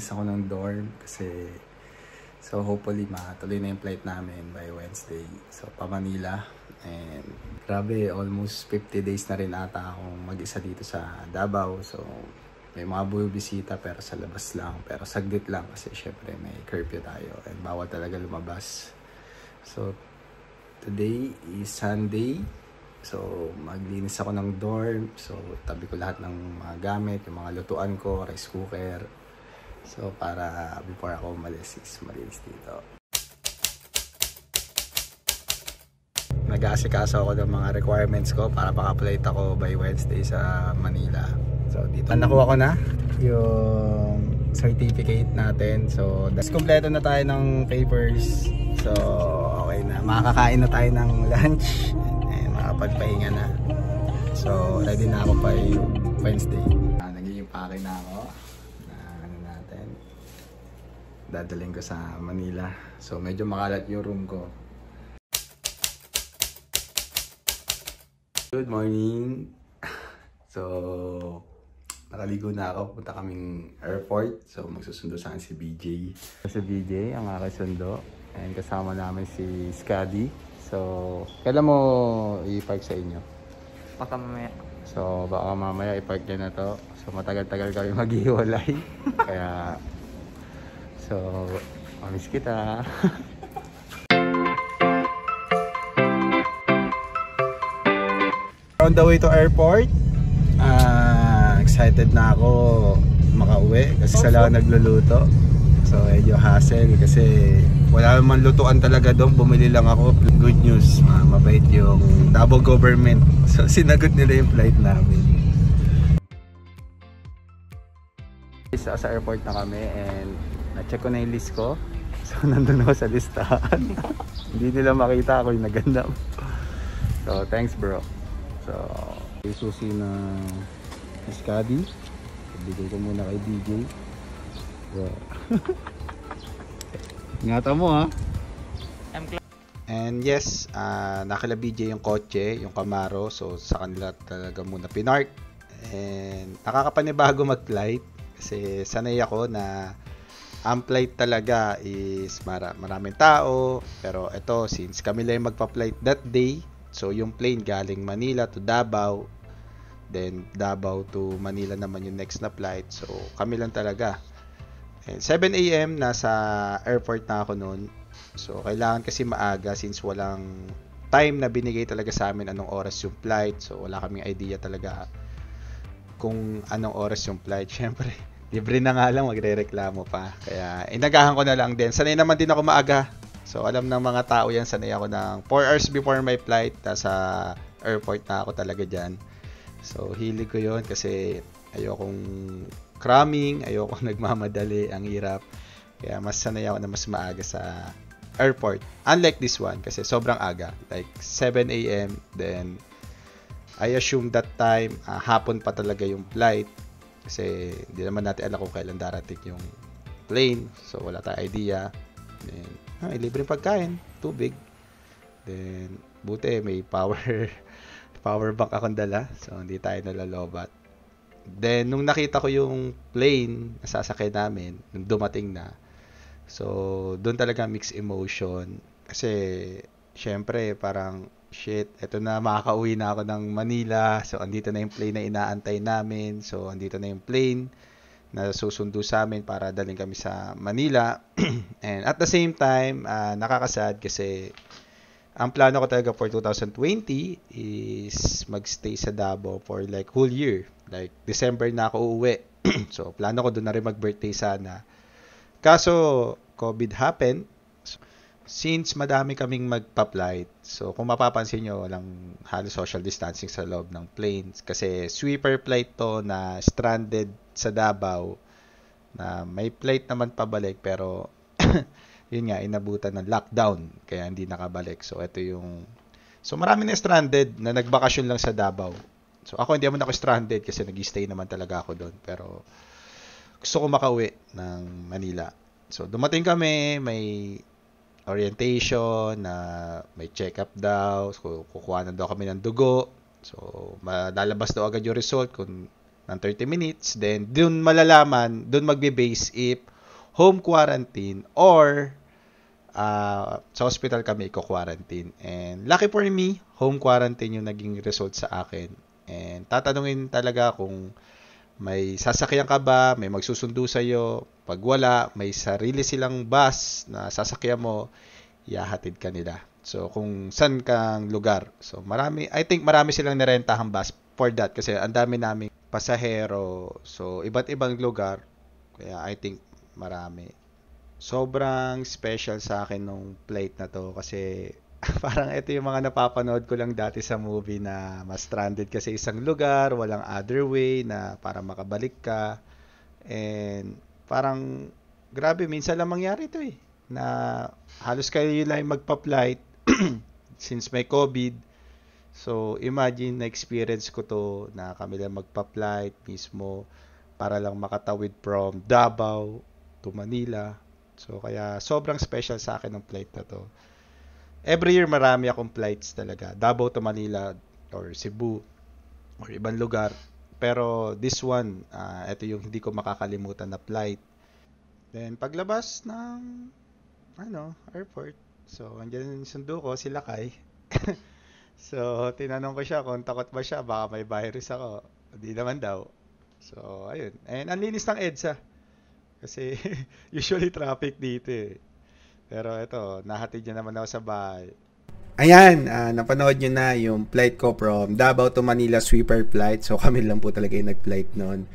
nag-alis ako ng dorm kasi so hopefully matuloy na yung flight namin by Wednesday. So pa Manila and grabe almost 50 days na rin ata akong mag-isa dito sa Davao. So may mga bisita pero sa labas lang pero saglit lang kasi syempre may curfew tayo and bawal talaga lumabas. So today is Sunday So, maglinis ako ng dorm. So, tabi ko lahat ng mga gamit, yung mga lutuan ko, rice cooker, So, para before ako umalis is malinis dito. nag asikaso ako ng mga requirements ko para maka-plate ako by Wednesday sa Manila. So, dito nakuha ko na yung certificate natin. So, that's kompleto na tayo ng papers. So, okay na. Makakain na tayo ng lunch. And eh, makapagpahinga na. So, ready na ako by Wednesday. Ah, naging yung pake na ako. dadaling ko sa Manila. So medyo makalat yung room ko. Good morning! So, nakaligo na ako. Punta kaming airport. So, magsusundo sa akin si BJ. Si BJ, ang kakasundo. And kasama namin si Scuddy. So, kailan mo i-park sa inyo? Baka mamaya. So, baka mamaya i-park niya na to. So, matagal-tagal kami maghiwalay. Kaya, So, pamiss kita. On the way to airport, uh, excited na ako makauwi kasi oh, sa lang nagluluto. So, medyo hassle kasi wala naman lutuan talaga doon. Bumili lang ako. Good news, uh, mabait yung double government. So, sinagot nila yung flight namin. sa, sa airport na kami and na-check ko na yung list ko. So, nandun ako sa listahan. Hindi nila makita ako yung naganda. so, thanks bro. So, yung susi na Iskadi. Bigay ko muna kay DJ. So, Ingatan mo ha. And yes, uh, nakila BJ yung kotse, yung Camaro. So, sa kanila talaga muna pinark. And nakakapanibago mag-flight. Kasi sanay ako na Amplight talaga is mara- maraming tao. Pero ito, since kami lang magpa-flight that day, so yung plane galing Manila to Davao, then Davao to Manila naman yung next na flight. So kami lang talaga. And 7 a.m. nasa airport na ako noon. So kailangan kasi maaga since walang time na binigay talaga sa amin anong oras yung flight. So wala kaming idea talaga kung anong oras yung flight syempre. Libre na nga lang, magre-reklamo pa. Kaya inagahan ko na lang din. Sanay naman din ako maaga. So alam ng mga tao yan, sanay ako ng 4 hours before my flight. Nasa airport na ako talaga dyan. So hilig ko yon kasi ayokong cramming, ayokong nagmamadali, ang hirap. Kaya mas sanay ako na mas maaga sa airport. Unlike this one kasi sobrang aga. Like 7 a.m. Then I assume that time, uh, hapon pa talaga yung flight. Kasi hindi naman natin alam kung kailan darating yung plane. So wala tayong idea. Then, ah, libre pagkain, tubig. Then, buti may power power bank akong dala. So hindi tayo nalalobat. Then, nung nakita ko yung plane na sasakyan namin, nung dumating na, so, doon talaga mixed emotion. Kasi, syempre, parang shit, eto na, makakauwi na ako ng Manila. So, andito na yung plane na inaantay namin. So, andito na yung plane na susundo sa amin para daling kami sa Manila. And at the same time, uh, nakakasad kasi ang plano ko talaga for 2020 is magstay sa Davao for like whole year. Like, December na ako uuwi. so, plano ko doon na rin mag-birthday sana. Kaso, COVID happened since madami kaming magpa-flight, so kung mapapansin nyo, walang halos social distancing sa loob ng plane. Kasi sweeper flight to na stranded sa Davao na may flight naman pabalik pero yun nga, inabutan ng lockdown kaya hindi nakabalik. So ito yung So marami na stranded na nagbakasyon lang sa Davao. So ako hindi naman ako stranded kasi nag-stay naman talaga ako doon. Pero gusto ko makauwi ng Manila. So dumating kami, may orientation na may check-up daw, so, kukuha na daw kami ng dugo. So, malalabas daw agad yung result kung ng 30 minutes. Then, dun malalaman, dun magbe-base if home quarantine or uh, sa hospital kami ko-quarantine. And lucky for me, home quarantine yung naging result sa akin. And tatanungin talaga kung may sasakyan ka ba, may magsusundo sa iyo. Pag wala, may sarili silang bus na sasakyan mo, yahatid ka nila. So kung saan kang lugar. So marami, I think marami silang nirentahang bus for that kasi ang dami naming pasahero. So iba't ibang lugar. Kaya I think marami. Sobrang special sa akin nung plate na to kasi parang ito yung mga napapanood ko lang dati sa movie na mas stranded ka sa isang lugar, walang other way na para makabalik ka. And parang grabe, minsan lang mangyari ito eh. Na halos kayo lang magpa-flight since may COVID. So imagine na experience ko to na kami lang magpa-flight mismo para lang makatawid from Davao to Manila. So kaya sobrang special sa akin ng flight na to every year marami akong flights talaga. Davao to Manila or Cebu or ibang lugar. Pero this one, uh, ah, ito yung hindi ko makakalimutan na flight. Then paglabas ng ano, airport. So andiyan yung sundo ko si Lakay. so tinanong ko siya kung takot ba siya baka may virus ako. Hindi naman daw. So ayun. And ang linis ng EDSA. Kasi usually traffic dito eh. Pero ito, nahatid niya naman ako sa bahay. Ayan, uh, napanood nyo na yung flight ko from Davao to Manila sweeper flight. So kami lang po talaga yung nag-flight noon.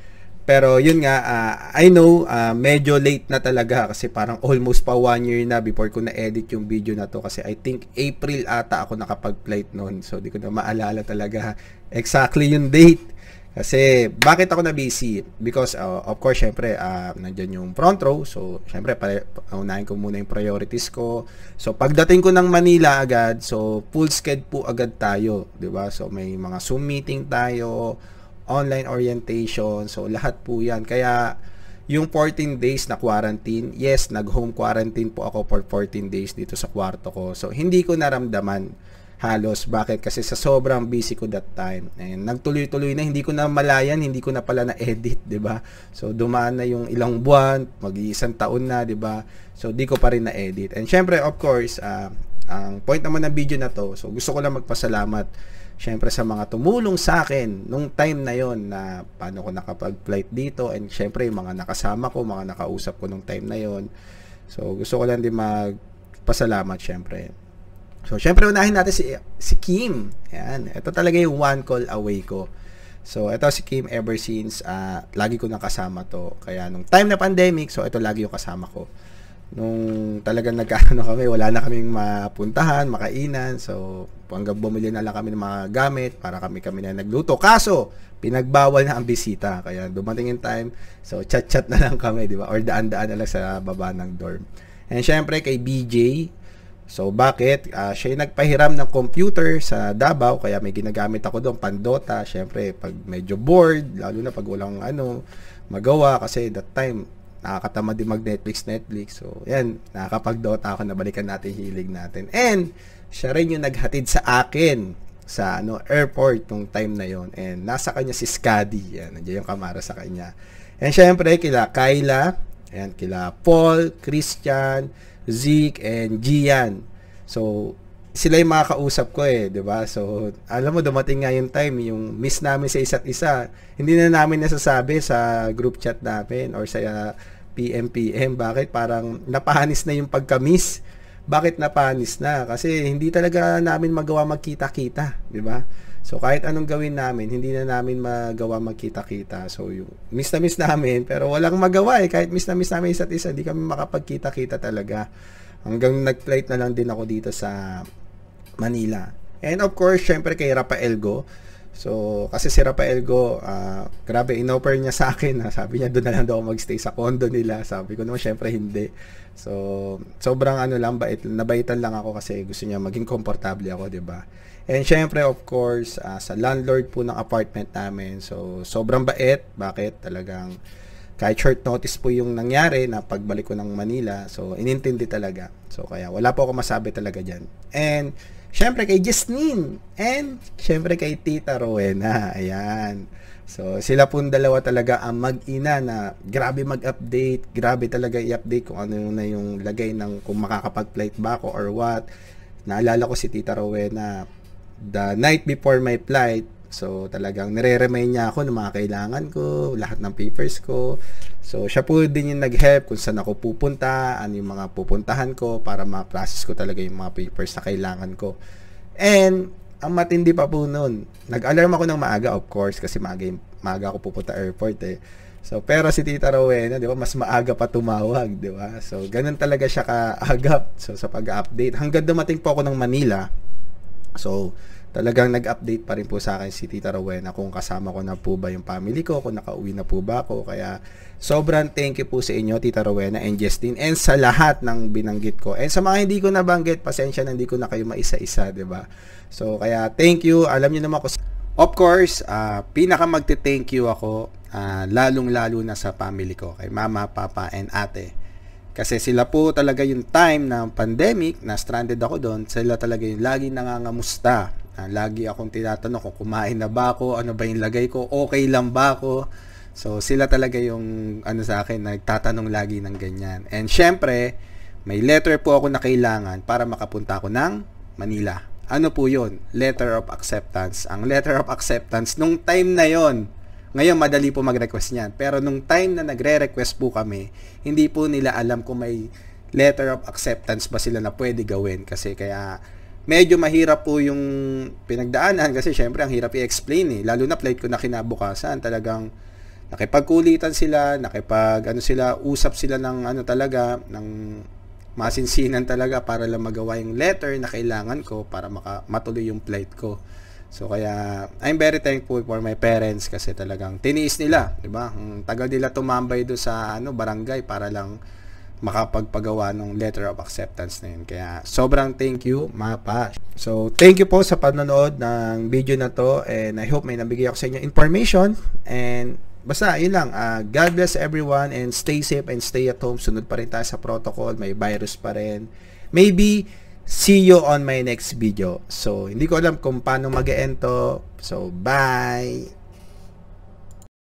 Pero yun nga, uh, I know uh, medyo late na talaga kasi parang almost pa one year na before ko na-edit yung video na to kasi I think April ata ako nakapag-flight noon. So di ko na maalala talaga exactly yung date. Kasi bakit ako na busy? Because uh, of course syempre uh, ah, nandiyan yung front row. So syempre pare unahin ko muna yung priorities ko. So pagdating ko ng Manila agad, so full schedule po agad tayo, 'di ba? So may mga Zoom meeting tayo, online orientation. So lahat po 'yan. Kaya yung 14 days na quarantine, yes, nag-home quarantine po ako for 14 days dito sa kwarto ko. So hindi ko naramdaman halos. Bakit? Kasi sa sobrang busy ko that time. And nagtuloy-tuloy na, hindi ko na malayan, hindi ko na pala na-edit, di ba? So, dumaan na yung ilang buwan, mag-iisang taon na, di ba? So, di ko pa rin na-edit. And syempre, of course, uh, ang point naman ng video na to, so gusto ko lang magpasalamat syempre sa mga tumulong sa akin nung time na yon na paano ko nakapag-flight dito and syempre yung mga nakasama ko, mga nakausap ko nung time na yon. So gusto ko lang din magpasalamat syempre. So, syempre unahin natin si, si Kim. Ayan. Ito talaga yung one call away ko. So, ito si Kim ever since uh, lagi ko nakasama to. Kaya nung time na pandemic, so ito lagi yung kasama ko. Nung talagang nagkaano kami, wala na kaming mapuntahan, makainan. So, hanggang bumili na lang kami ng mga gamit para kami kami na nagluto. Kaso, pinagbawal na ang bisita. Kaya dumating yung time, so chat-chat na lang kami, di ba? Or daan-daan na lang sa baba ng dorm. And syempre kay BJ, So bakit? Uh, ah, siya yung nagpahiram ng computer sa Davao kaya may ginagamit ako doon pandota. Syempre pag medyo bored lalo na pag walang ano magawa kasi that time nakakatamad din mag Netflix Netflix. So yan, nakakapag Dota ako nabalikan natin hilig natin. And siya rin yung naghatid sa akin sa ano airport nung time na yon and nasa kanya si Scadi yan nandiyan yung kamara sa kanya and syempre kila Kyla ayan kila Paul Christian Zeke and Gian. So, sila yung makakausap ko eh, 'di ba? So, alam mo dumating nga yung time yung miss namin sa isa't isa. Hindi na namin nasasabi sa group chat namin or sa uh, PM PM bakit parang napanis na yung pagka-miss. Bakit napanis na? Kasi hindi talaga namin magawa magkita-kita, 'di ba? So kahit anong gawin namin, hindi na namin magawa magkita-kita. So yung miss na miss namin, pero walang magawa eh. Kahit miss na miss namin isa't isa, hindi kami makapagkita-kita talaga. Hanggang nag-flight na lang din ako dito sa Manila. And of course, syempre kay Rafael Go. So, kasi si Rafael Go, uh, grabe, inoffer niya sa akin. Ha? Sabi niya, doon na lang daw magstay sa condo nila. Sabi ko naman, syempre hindi. So, sobrang ano lang, bait, nabaitan lang ako kasi gusto niya maging komportable ako, di ba And syempre, of course, uh, sa landlord po ng apartment namin. So, sobrang bait. Bakit? Talagang kahit short notice po yung nangyari na pagbalik ko ng Manila. So, inintindi talaga. So, kaya wala po ako masabi talaga dyan. And, syempre kay Jasmine. And, syempre kay Tita Rowena. Ayan. So, sila po dalawa talaga ang mag-ina na grabe mag-update. Grabe talaga i-update kung ano na yung lagay ng kung makakapag-flight ba ako or what. Naalala ko si Tita Rowena the night before my flight, so talagang nire-remind niya ako ng mga kailangan ko, lahat ng papers ko. So siya po din yung nag-help kung saan ako pupunta, ano yung mga pupuntahan ko para ma-process ko talaga yung mga papers na kailangan ko. And ang matindi pa po noon, nag-alarm ako ng maaga of course kasi maaga, maaga ako pupunta airport eh. So, pero si Tita Rowena, di ba, mas maaga pa tumawag, di ba? So, ganun talaga siya kaagap so, sa pag-update. Hanggang dumating po ako ng Manila, So, talagang nag-update pa rin po sa akin si Tita Rowena kung kasama ko na po ba yung family ko, kung nakauwi na po ba ako. Kaya sobrang thank you po sa inyo, Tita Rowena and Justine, and sa lahat ng binanggit ko. And sa mga hindi ko nabanggit, pasensya na hindi ko na kayo maisa-isa, ba diba? So, kaya thank you. Alam niyo naman ko, of course, uh, pinaka magte-thank you ako, uh, lalong-lalo na sa family ko, kay mama, papa, and ate kasi sila po talaga yung time ng pandemic na stranded ako doon, sila talaga yung lagi nangangamusta. Uh, lagi akong tinatanong kung kumain na ba ako, ano ba yung lagay ko, okay lang ba ako. So sila talaga yung ano sa akin nagtatanong lagi ng ganyan. And syempre, may letter po ako na kailangan para makapunta ako ng Manila. Ano po 'yon? Letter of acceptance. Ang letter of acceptance nung time na 'yon ngayon, madali po mag-request niyan. Pero nung time na nagre-request po kami, hindi po nila alam kung may letter of acceptance ba sila na pwede gawin. Kasi kaya medyo mahirap po yung pinagdaanan kasi syempre ang hirap i-explain eh. Lalo na flight ko na kinabukasan talagang nakipagkulitan sila, nakipag ano sila, usap sila ng ano talaga ng masinsinan talaga para lang magawa yung letter na kailangan ko para maka, matuloy yung flight ko. So kaya I'm very thankful for my parents kasi talagang tiniis nila, 'di ba? Ang tagal nila tumambay do sa ano barangay para lang makapagpagawa ng letter of acceptance na yun. Kaya sobrang thank you mga pa. So thank you po sa panonood ng video na to and I hope may nabigay ako sa inyo information and basta yun lang uh, God bless everyone and stay safe and stay at home sunod pa rin tayo sa protocol may virus pa rin maybe see you on my next video. So, hindi ko alam kung paano mag -e -ento. So, bye!